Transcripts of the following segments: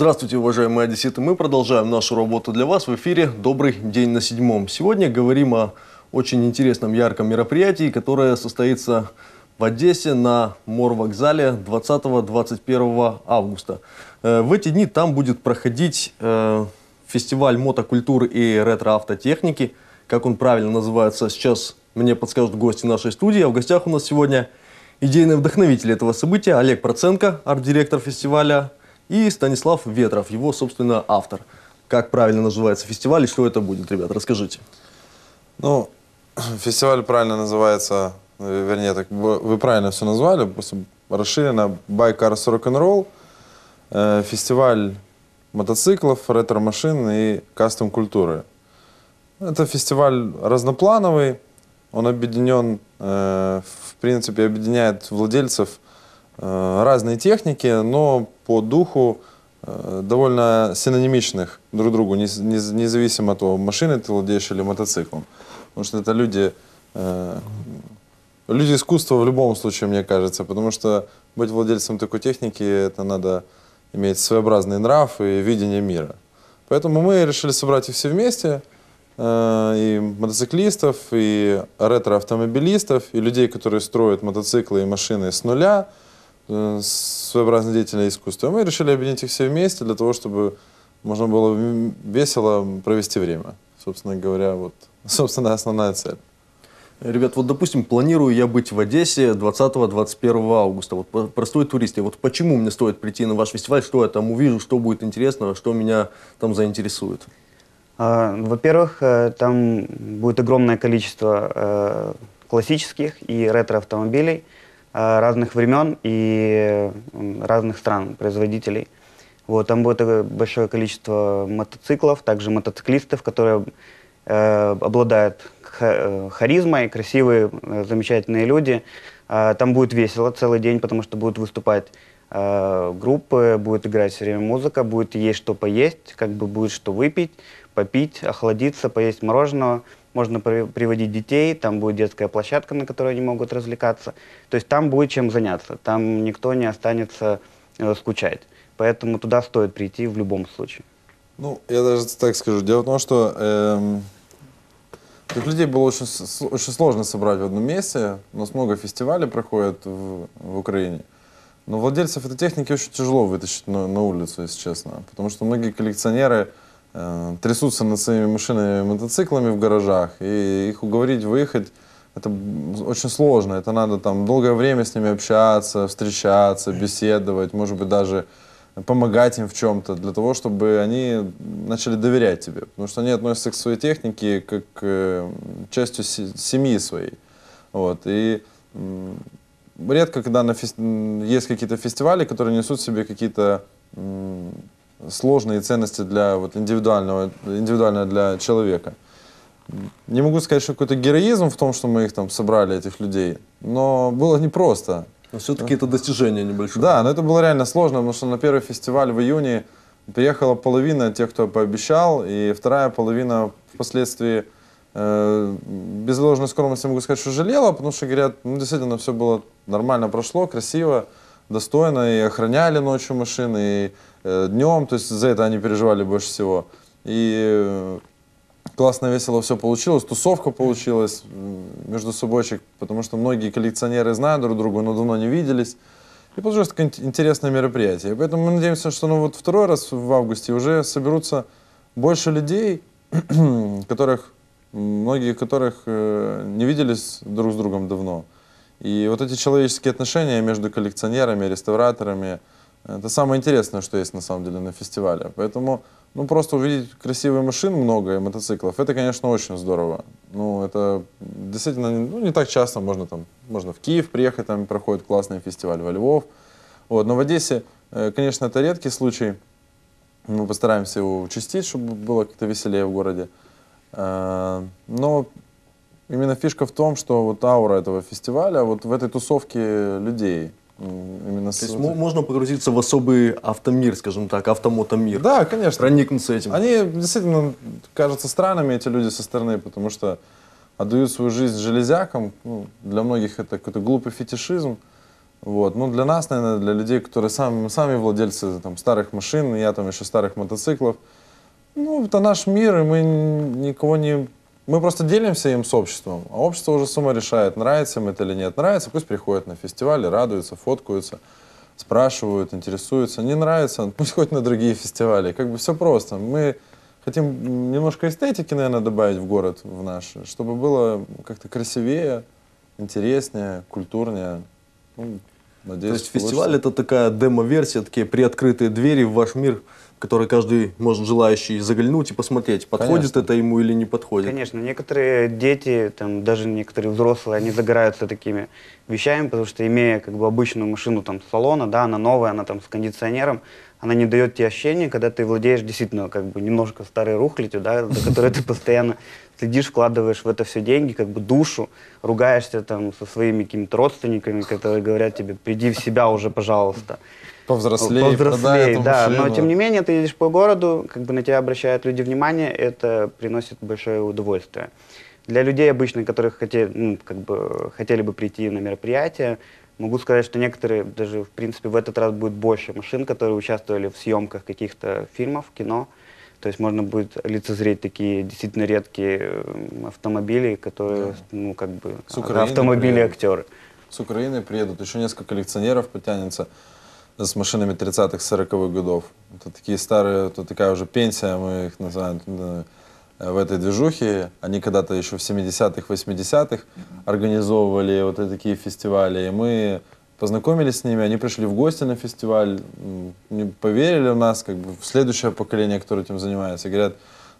Здравствуйте, уважаемые одесситы! Мы продолжаем нашу работу для вас в эфире «Добрый день на седьмом». Сегодня говорим о очень интересном, ярком мероприятии, которое состоится в Одессе на Морвокзале 20-21 августа. Э, в эти дни там будет проходить э, фестиваль мотокультуры и ретро-автотехники. Как он правильно называется, сейчас мне подскажут гости нашей студии. А в гостях у нас сегодня идейный вдохновитель этого события Олег Проценко, арт-директор фестиваля и Станислав Ветров, его, собственно, автор. Как правильно называется фестиваль и что это будет, ребят, расскажите. Ну, фестиваль правильно называется, э, вернее, так вы правильно все назвали, просто расширено «By н ролл, Фестиваль мотоциклов, ретро-машин и кастом-культуры. Это фестиваль разноплановый, он объединен, э, в принципе, объединяет владельцев – Э, разные техники, но по духу э, довольно синонимичных друг другу, независимо от того, машины ты владеешь или мотоциклом. Потому что это люди, э, люди искусства в любом случае, мне кажется, потому что быть владельцем такой техники, это надо иметь своеобразный нрав и видение мира. Поэтому мы решили собрать их все вместе, и мотоциклистов, и ретро-автомобилистов, и людей, которые строят мотоциклы и машины с нуля – Э, своеобразные деятели искусства. И мы решили объединить их все вместе для того, чтобы можно было весело провести время. Собственно говоря, вот, собственно, основная цель. Ребят, вот, допустим, планирую я быть в Одессе 20-21 августа. Вот простой турист, и вот почему мне стоит прийти на ваш фестиваль, что я там увижу, что будет интересного? что меня там заинтересует? А, во-первых, э, там будет огромное количество э, классических и ретро-автомобилей – Э, разных времен и разных стран, производителей. Вот, там будет большое количество мотоциклов, также мотоциклистов, которые э, обладают э, харизмой, красивые, э, замечательные люди. Э, там будет весело целый день, потому что будут выступать э, группы, будет играть все время музыка, будет есть что поесть, как бы будет что выпить, попить, охладиться, поесть мороженого – можно приводить детей, там будет детская площадка, на которой они могут развлекаться. То есть там будет чем заняться, там никто не останется э, скучать. Поэтому туда стоит прийти в любом случае. Ну, я даже так скажу. Дело в том, что эм, людей было очень, очень сложно собрать в одном месте. У нас много фестивалей проходит в, в Украине. Но владельцев этой техники очень тяжело вытащить на, на улицу, если честно. Потому что многие коллекционеры Э, трясутся над своими машинами и мотоциклами в гаражах, и их уговорить выехать, это очень сложно. Это надо там долгое время с ними общаться, встречаться, беседовать, может быть, даже помогать им в чем-то, для того, чтобы они начали доверять тебе. Потому что они относятся к своей технике как к э, частью семьи своей. Вот. И редко, когда на фест... есть какие-то фестивали, которые несут в себе какие-то сложные ценности для вот, индивидуального, индивидуально для человека. Не могу сказать, что какой-то героизм в том, что мы их там собрали, этих людей, но было непросто. Но все-таки это достижение небольшое. Да, но это было реально сложно, потому что на первый фестиваль в июне приехала половина тех, кто пообещал, и вторая половина впоследствии э, без ложной скромности могу сказать, что жалела, потому что говорят, ну действительно все было нормально прошло, красиво, достойно, и охраняли ночью машины, и Э, днем, то есть за это они переживали больше всего. И э, классно, весело все получилось, тусовка получилась между собойчик, потому что многие коллекционеры знают друг друга, но давно не виделись. И получилось такое интересное мероприятие. Поэтому мы надеемся, что ну, вот второй раз в августе уже соберутся больше людей, которых, многие которых э, не виделись друг с другом давно. И вот эти человеческие отношения между коллекционерами, реставраторами, это самое интересное, что есть на самом деле на фестивале. Поэтому, ну, просто увидеть красивые машины много и мотоциклов, это, конечно, очень здорово. Ну, это действительно ну, не так часто. Можно там, можно в Киев приехать, там проходит классный фестиваль, во Львов. Вот, но в Одессе, э, конечно, это редкий случай. Мы постараемся его участить, чтобы было как-то веселее в городе. Э, но именно фишка в том, что вот аура этого фестиваля вот в этой тусовке людей – именно То есть этой... можно погрузиться в особый автомир, скажем так, автомотомир. Да, конечно. Проникнуться этим. Они действительно кажутся странными, эти люди со стороны, потому что отдают свою жизнь железякам. Ну, для многих это какой-то глупый фетишизм. Вот. Ну, для нас, наверное, для людей, которые сами, сами владельцы там, старых машин, я там еще старых мотоциклов, ну, это наш мир, и мы никого не мы просто делимся им с обществом, а общество уже само решает, нравится им это или нет. Нравится, пусть приходят на фестивали, радуются, фоткаются, спрашивают, интересуются. Не нравится, пусть хоть на другие фестивали. Как бы все просто. Мы хотим немножко эстетики, наверное, добавить в город, в наш, чтобы было как-то красивее, интереснее, культурнее. Ну, Надеюсь, То есть фестиваль это такая демо-версия, такие приоткрытые двери в ваш мир, в который каждый может желающий заглянуть и посмотреть, подходит Конечно. это ему или не подходит. Конечно, некоторые дети, там, даже некоторые взрослые, они загораются такими вещами, потому что имея как бы обычную машину там салона, да, она новая, она там с кондиционером, она не дает тебе ощущения, когда ты владеешь действительно как бы немножко старой рухлядью, да, за которой ты постоянно следишь, вкладываешь в это все деньги, как бы душу, ругаешься там со своими какими-то родственниками, которые говорят тебе, приди в себя уже, пожалуйста. Повзрослее, Повзрослее да. Но тем не менее, ты едешь по городу, как бы на тебя обращают люди внимание, это приносит большое удовольствие. Для людей обычно, которых хотели, ну, как бы, хотели бы прийти на мероприятие, Могу сказать, что некоторые, даже в принципе, в этот раз будет больше машин, которые участвовали в съемках каких-то фильмов, кино. То есть можно будет лицезреть такие действительно редкие эм, автомобили, которые, да. ну, как бы, автомобили-актеры. С Украины приедут, еще несколько коллекционеров потянется с машинами 30-х, 40-х годов. Это такие старые, это такая уже пенсия, мы их называем э, в этой движухе. Они когда-то еще в 70-х, 80-х организовывали вот такие фестивали. И мы познакомились с ними, они пришли в гости на фестиваль, не поверили в нас, как бы в следующее поколение, которое этим занимается, говорят,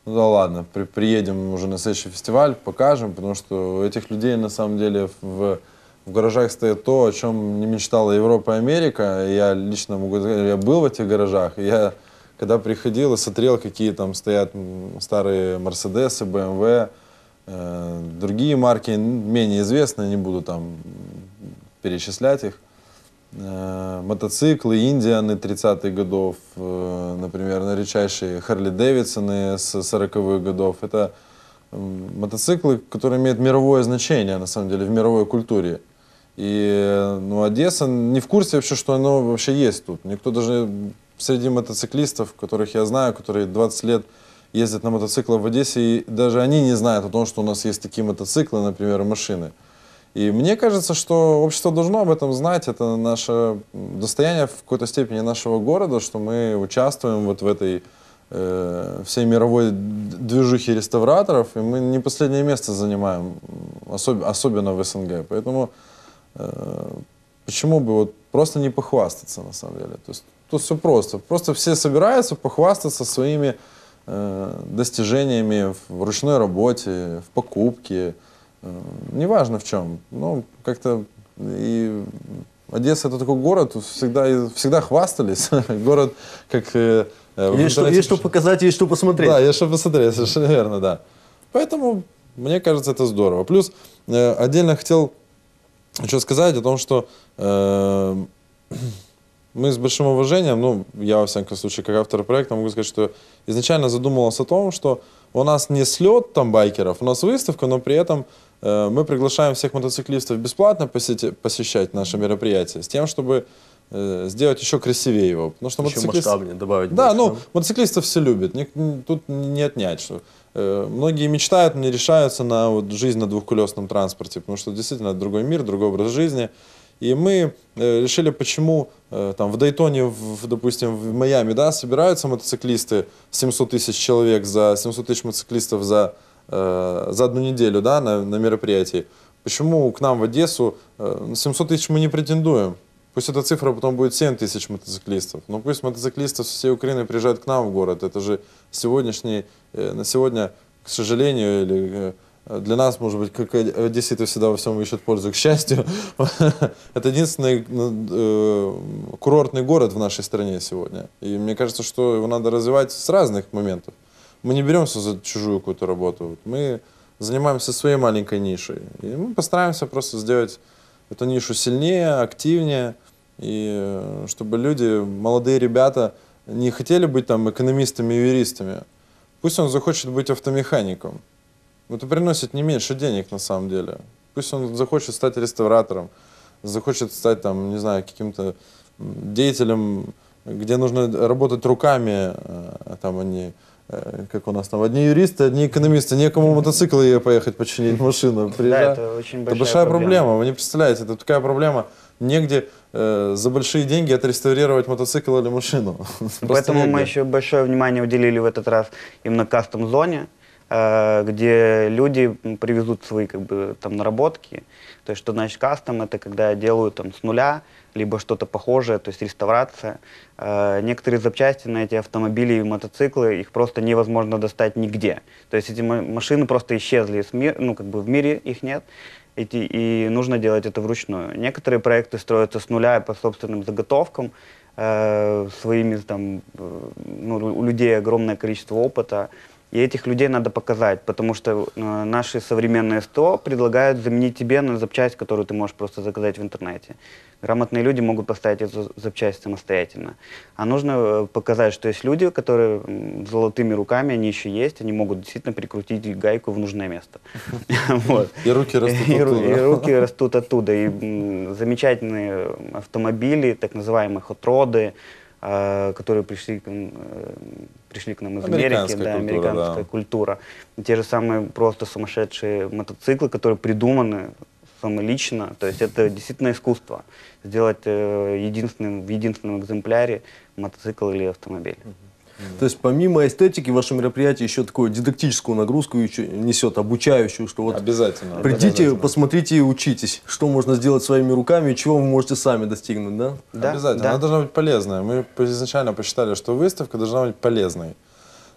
ну да ладно, при, приедем уже на следующий фестиваль, покажем, потому что у этих людей на самом деле в, в гаражах стоит то, о чем не мечтала Европа и Америка. Я лично могу сказать, я был в этих гаражах, я когда приходил и смотрел, какие там стоят старые Мерседесы, БМВ, э, другие марки, менее известные, не буду там перечислять их. Э, мотоциклы, Индианы 30-х годов, э, например, редчайшие Харли Дэвидсоны с 40-х годов. Это мотоциклы, которые имеют мировое значение, на самом деле, в мировой культуре. И ну, Одесса не в курсе вообще, что оно вообще есть тут. Никто даже среди мотоциклистов, которых я знаю, которые 20 лет ездят на мотоциклах в Одессе, и даже они не знают о том, что у нас есть такие мотоциклы, например, машины. И мне кажется, что общество должно об этом знать. Это наше достояние в какой-то степени нашего города, что мы участвуем вот в этой э, всей мировой движухе реставраторов, и мы не последнее место занимаем, особ особенно в СНГ. Поэтому э, почему бы вот просто не похвастаться на самом деле? То есть тут все просто. Просто все собираются похвастаться своими э, достижениями в ручной работе, в покупке, Э, неважно в чем, но как-то и Одесса это такой город, всегда, всегда хвастались. город как... Э, э есть, что, есть что показать, есть что посмотреть. Да, есть что посмотреть, совершенно верно, да. Поэтому, мне кажется, это здорово. Плюс э, отдельно хотел еще сказать о том, что э, мы с большим уважением, ну, я, во всяком случае, как автор проекта могу сказать, что изначально задумывался о том, что у нас не слет там байкеров, у нас выставка, но при этом э, мы приглашаем всех мотоциклистов бесплатно посети, посещать наше мероприятие, с тем, чтобы э, сделать еще красивее его. Потому что еще мотоциклист... масштабнее добавить. Да, больше, ну, мотоциклистов все любят, не, тут не отнять, что э, многие мечтают, не решаются на вот, жизнь на двухколесном транспорте, потому что действительно другой мир, другой образ жизни – и мы э, решили, почему э, там в Дайтоне, в, допустим, в Майами, да, собираются мотоциклисты 700 тысяч человек за 700 тысяч мотоциклистов за э, за одну неделю, да, на, на мероприятии. Почему к нам в Одессу э, на ну, 700 тысяч мы не претендуем? Пусть эта цифра потом будет 7 тысяч мотоциклистов. Но пусть мотоциклисты со всей Украины приезжают к нам в город. Это же сегодняшний, на сегодня, к сожалению, или для нас, может быть, как одесситы всегда во всем ищут пользу, к счастью, это единственный ну, э, курортный город в нашей стране сегодня. И мне кажется, что его надо развивать с разных моментов. Мы не беремся за чужую какую-то работу. Мы занимаемся своей маленькой нишей. И мы постараемся просто сделать эту нишу сильнее, активнее, и э, чтобы люди, молодые ребята, не хотели быть там экономистами юристами. Пусть он захочет быть автомехаником это приносит не меньше денег на самом деле. Пусть он захочет стать реставратором, захочет стать там, не знаю, каким-то деятелем, где нужно работать руками, э, там они, э, как у нас там, одни юристы, одни экономисты, некому мотоциклы поехать починить машину. приезжать. Да, это очень большая, это большая проблема. проблема. Вы не представляете, это такая проблема негде э, за большие деньги отреставрировать мотоцикл или машину. Поэтому мы еще большое внимание уделили в этот раз именно кастом-зоне. Э, где люди привезут свои как бы там наработки. То есть что значит кастом? Это когда я делаю там с нуля, либо что-то похожее, то есть реставрация. Э, некоторые запчасти на эти автомобили и мотоциклы, их просто невозможно достать нигде. То есть эти машины просто исчезли ну как бы в мире их нет и нужно делать это вручную. Некоторые проекты строятся с нуля по собственным заготовкам, э, своими там, э, ну, у людей огромное количество опыта, и этих людей надо показать, потому что э, наши современные СТО предлагают заменить тебе на запчасть, которую ты можешь просто заказать в интернете. Грамотные люди могут поставить эту запчасть самостоятельно. А нужно э, показать, что есть люди, которые золотыми руками, они еще есть, они могут действительно прикрутить гайку в нужное место. И руки растут оттуда. И руки растут оттуда. И замечательные автомобили, так называемые хот-роды, э, которые пришли э, пришли к нам из Америки, да, культура, американская да. культура. Те же самые просто сумасшедшие мотоциклы, которые придуманы самолично, то есть это действительно искусство. Сделать э, единственным, в единственном экземпляре мотоцикл или автомобиль. То есть помимо эстетики, ваше мероприятие еще такую дидактическую нагрузку несет, обучающую, что вот обязательно. Придите, обязательно. посмотрите и учитесь, что можно сделать своими руками и чего вы можете сами достигнуть, да? да? Обязательно. Да. Она должна быть полезная. Мы изначально посчитали, что выставка должна быть полезной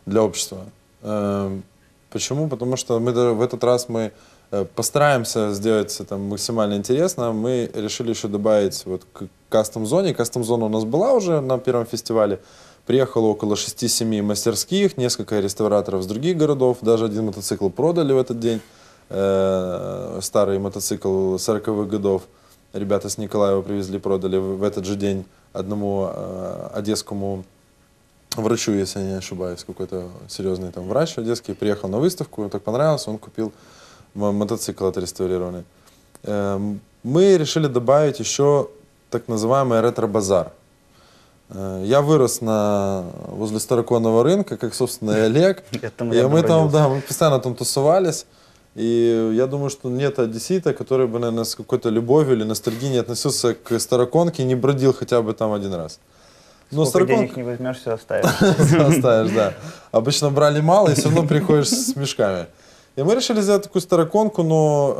для общества. Эм, почему? Потому что мы в этот раз мы э, постараемся сделать это максимально интересно. Мы решили еще добавить вот к кастом-зоне. Кастом-зона у нас была уже на первом фестивале. Приехало около 6-7 мастерских, несколько реставраторов с других городов, даже один мотоцикл продали в этот день, э, старый мотоцикл 40-х годов. Ребята с Николаева привезли, продали в этот же день одному э, одесскому врачу, если я не ошибаюсь, какой-то серьезный там врач одесский, приехал на выставку, так понравилось, он купил мотоцикл отреставрированный. Эм, мы решили добавить еще так называемый ретро-базар. Э, я вырос на, возле Староконного рынка, как, собственно, и Олег. И мы там, да, мы постоянно там тусовались. И я думаю, что нет одессита, который бы, наверное, с какой-то любовью или ностальгией не относился к Староконке и не бродил хотя бы там один раз. Но Сколько денег не возьмешь, все оставишь. оставишь, да. Обычно брали мало, и все равно приходишь с мешками. И мы решили сделать такую староконку, но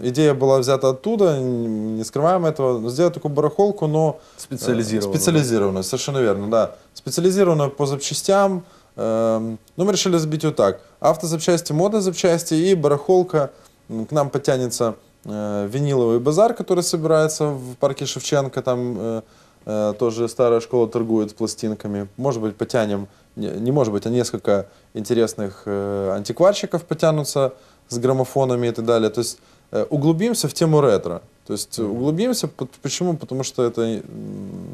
э, идея была взята оттуда, не скрываем этого, сделать такую барахолку, но... Э, специализированную. Э, специализированную, совершенно верно, да. Специализированную по запчастям. Э, ну, мы решили сбить вот так. Автозапчасти, модозапчасти и барахолка. К нам подтянется э, виниловый базар, который собирается в парке Шевченко, там... Э, э тоже старая школа торгует пластинками. Может быть, потянем не может быть, а несколько интересных э, антикварщиков потянутся с граммофонами и так далее. То есть э, углубимся в тему ретро. То есть э, углубимся, почему? Потому что это,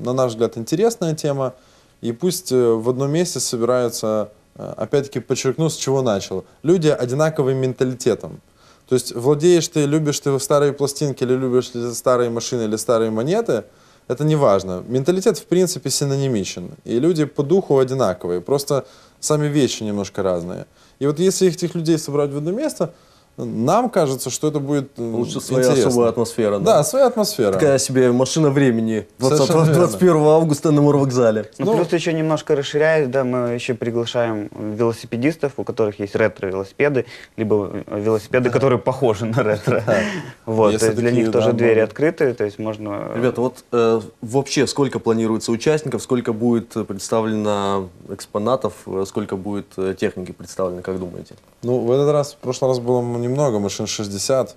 на наш взгляд, интересная тема. И пусть в одном месте собираются, опять-таки подчеркну, с чего начал, люди одинаковым менталитетом. То есть владеешь ты, любишь ты старые пластинки, или любишь ты старые машины, или старые монеты – это не важно. Менталитет, в принципе, синонимичен. И люди по духу одинаковые, просто сами вещи немножко разные. И вот если этих людей собрать в одно место, нам кажется, что это будет э, Лучше своя интересно. особая атмосфера. Да. да, своя атмосфера. Такая себе машина времени 20, 21 августа на Мурвокзале. Ну, ну, плюс еще немножко расширяясь, да, мы еще приглашаем велосипедистов, у которых есть ретро-велосипеды, либо велосипеды, да. которые похожи на ретро. Да. Вот, Если то есть для них тоже да, двери можно... открыты, то есть можно... Ребята, вот э, вообще сколько планируется участников, сколько будет представлено экспонатов, э, сколько будет э, техники представлено, как думаете? Ну, в этот раз, в прошлый раз было немного, машин 60.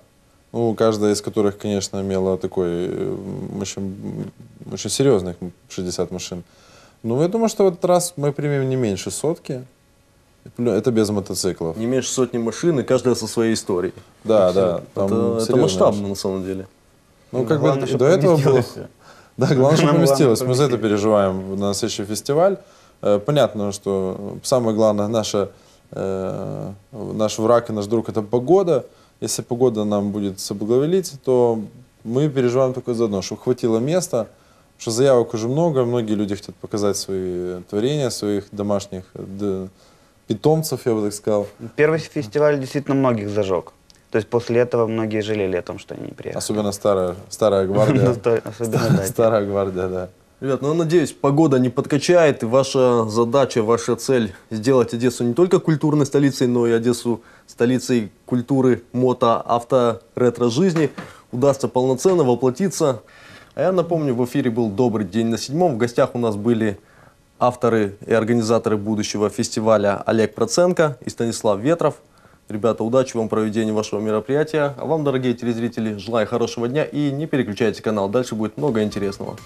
Ну, каждая из которых, конечно, имела такой э, очень, очень серьезных 60 машин. Ну, я думаю, что в этот раз мы примем не меньше сотки. Это без мотоциклов. Не меньше сотни машин, и каждая со своей историей. Да, Абсолютно. да. Это, это масштабно, на самом деле. Ну, как главное, бы до этого было... Да, главное, что поместилось. Мы за это переживаем на следующий фестиваль. Э, понятно, что самое главное, наша Э, наш враг и наш друг – это погода. Если погода нам будет соблаговелить, то мы переживаем только заодно, что хватило места, что заявок уже много, многие люди хотят показать свои творения, своих домашних питомцев, я бы так сказал. Первый фестиваль действительно многих зажег. То есть после этого многие жалели о том, что они не приехали. Особенно старая, старая гвардия. Ну, особенно, Старая гвардия, да. Ребят, ну я надеюсь, погода не подкачает, и ваша задача, ваша цель сделать Одессу не только культурной столицей, но и Одессу столицей культуры, мото, авто, ретро жизни удастся полноценно воплотиться. А я напомню, в эфире был «Добрый день на седьмом». В гостях у нас были авторы и организаторы будущего фестиваля Олег Проценко и Станислав Ветров. Ребята, удачи вам в проведении вашего мероприятия. А вам, дорогие телезрители, желаю хорошего дня и не переключайте канал. Дальше будет много интересного.